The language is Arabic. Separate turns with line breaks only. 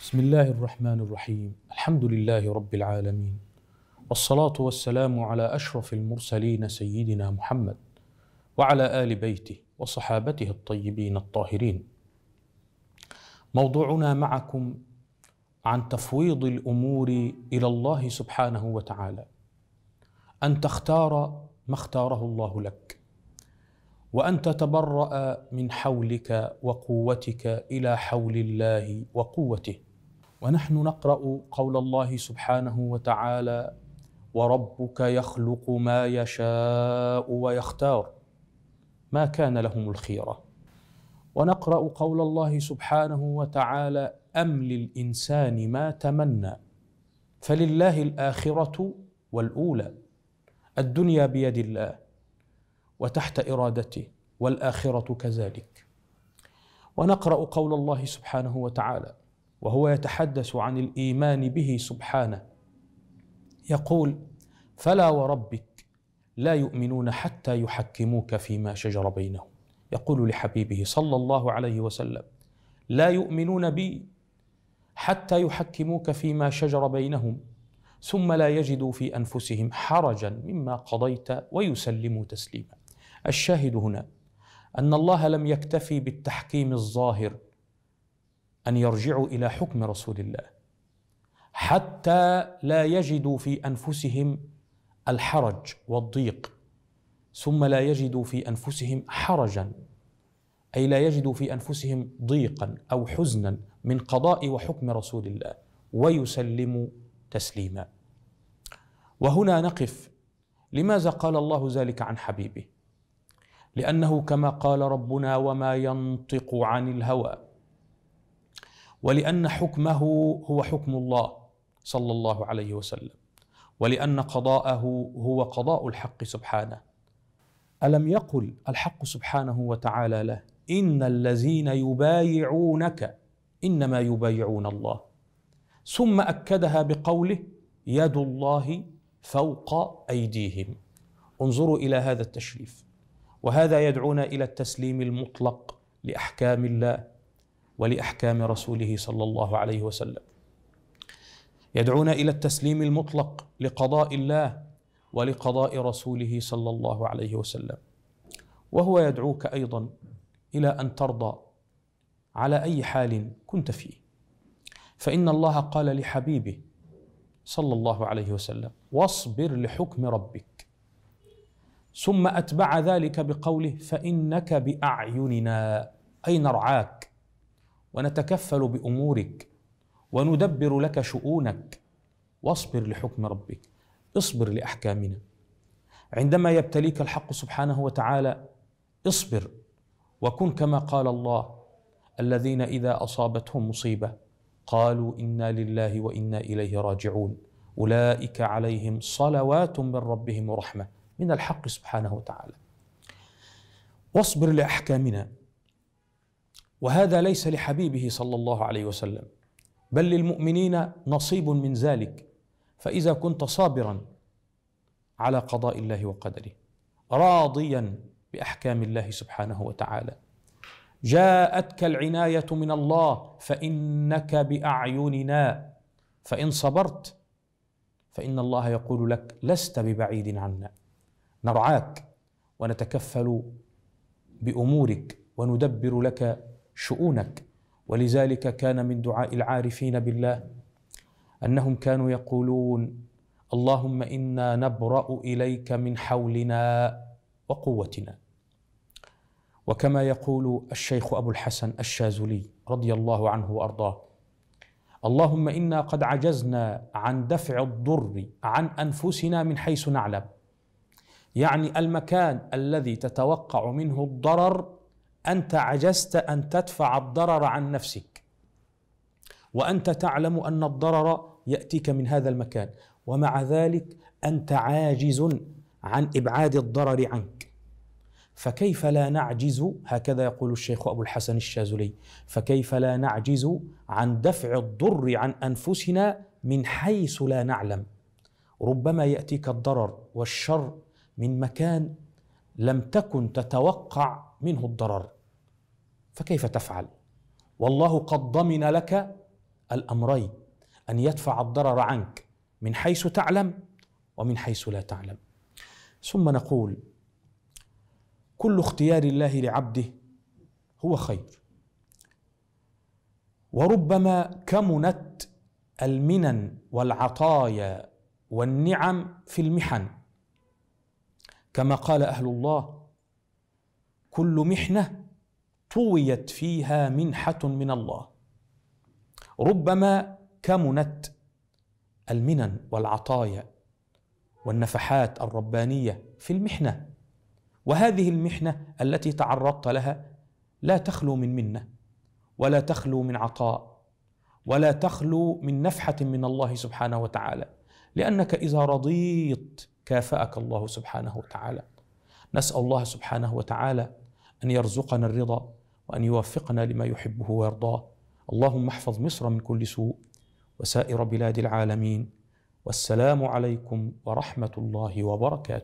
بسم الله الرحمن الرحيم الحمد لله رب العالمين والصلاة والسلام على أشرف المرسلين سيدنا محمد وعلى آل بيته وصحابته الطيبين الطاهرين موضوعنا معكم عن تفويض الأمور إلى الله سبحانه وتعالى أن تختار ما اختاره الله لك وان تتبرا من حولك وقوتك الى حول الله وقوته ونحن نقرا قول الله سبحانه وتعالى وربك يخلق ما يشاء ويختار ما كان لهم الخيره ونقرا قول الله سبحانه وتعالى ام للانسان ما تمنى فلله الاخره والاولى الدنيا بيد الله وتحت ارادته والاخره كذلك ونقرا قول الله سبحانه وتعالى وهو يتحدث عن الايمان به سبحانه يقول فلا وربك لا يؤمنون حتى يحكموك فيما شجر بينهم يقول لحبيبه صلى الله عليه وسلم لا يؤمنون بي حتى يحكموك فيما شجر بينهم ثم لا يجدوا في انفسهم حرجا مما قضيت ويسلموا تسليما الشاهد هنا ان الله لم يكتفي بالتحكيم الظاهر ان يرجعوا الى حكم رسول الله حتى لا يجدوا في انفسهم الحرج والضيق ثم لا يجدوا في انفسهم حرجا اي لا يجدوا في انفسهم ضيقا او حزنا من قضاء وحكم رسول الله ويسلموا تسليما وهنا نقف لماذا قال الله ذلك عن حبيبه لانه كما قال ربنا وما ينطق عن الهوى ولان حكمه هو حكم الله صلى الله عليه وسلم ولان قضاءه هو قضاء الحق سبحانه الم يقل الحق سبحانه وتعالى له ان الذين يبايعونك انما يبايعون الله ثم اكدها بقوله يد الله فوق ايديهم انظروا الى هذا التشريف وهذا يدعونا الى التسليم المطلق لاحكام الله ولاحكام رسوله صلى الله عليه وسلم يدعونا الى التسليم المطلق لقضاء الله ولقضاء رسوله صلى الله عليه وسلم وهو يدعوك ايضا الى ان ترضى على اي حال كنت فيه فان الله قال لحبيبه صلى الله عليه وسلم واصبر لحكم ربك ثم اتبع ذلك بقوله فانك باعيننا اي نرعاك ونتكفل بامورك وندبر لك شؤونك واصبر لحكم ربك اصبر لاحكامنا عندما يبتليك الحق سبحانه وتعالى اصبر وكن كما قال الله الذين اذا اصابتهم مصيبه قالوا انا لله وانا اليه راجعون اولئك عليهم صلوات من ربهم ورحمه من الحق سبحانه وتعالى واصبر لاحكامنا وهذا ليس لحبيبه صلى الله عليه وسلم بل للمؤمنين نصيب من ذلك فاذا كنت صابرا على قضاء الله وقدره راضيا باحكام الله سبحانه وتعالى جاءتك العنايه من الله فانك باعيننا فان صبرت فان الله يقول لك لست ببعيد عنا نرعاك ونتكفل بامورك وندبر لك شؤونك ولذلك كان من دعاء العارفين بالله انهم كانوا يقولون اللهم انا نبرا اليك من حولنا وقوتنا وكما يقول الشيخ ابو الحسن الشاذلي رضي الله عنه وارضاه اللهم انا قد عجزنا عن دفع الضر عن انفسنا من حيث نعلم يعني المكان الذي تتوقع منه الضرر انت عجزت ان تدفع الضرر عن نفسك وانت تعلم ان الضرر ياتيك من هذا المكان ومع ذلك انت عاجز عن ابعاد الضرر عنك فكيف لا نعجز هكذا يقول الشيخ ابو الحسن الشاذلي فكيف لا نعجز عن دفع الضر عن انفسنا من حيث لا نعلم ربما ياتيك الضرر والشر من مكان لم تكن تتوقع منه الضرر فكيف تفعل والله قد ضمن لك الامرين ان يدفع الضرر عنك من حيث تعلم ومن حيث لا تعلم ثم نقول كل اختيار الله لعبده هو خير وربما كمنت المنن والعطايا والنعم في المحن كما قال اهل الله كل محنه طويت فيها منحه من الله ربما كمنت المنن والعطايا والنفحات الربانيه في المحنه وهذه المحنه التي تعرضت لها لا تخلو من منه ولا تخلو من عطاء ولا تخلو من نفحه من الله سبحانه وتعالى لانك اذا رضيت كافاك الله سبحانه وتعالى نسال الله سبحانه وتعالى ان يرزقنا الرضا وان يوفقنا لما يحبه ويرضاه اللهم احفظ مصر من كل سوء وسائر بلاد العالمين والسلام عليكم ورحمه الله وبركاته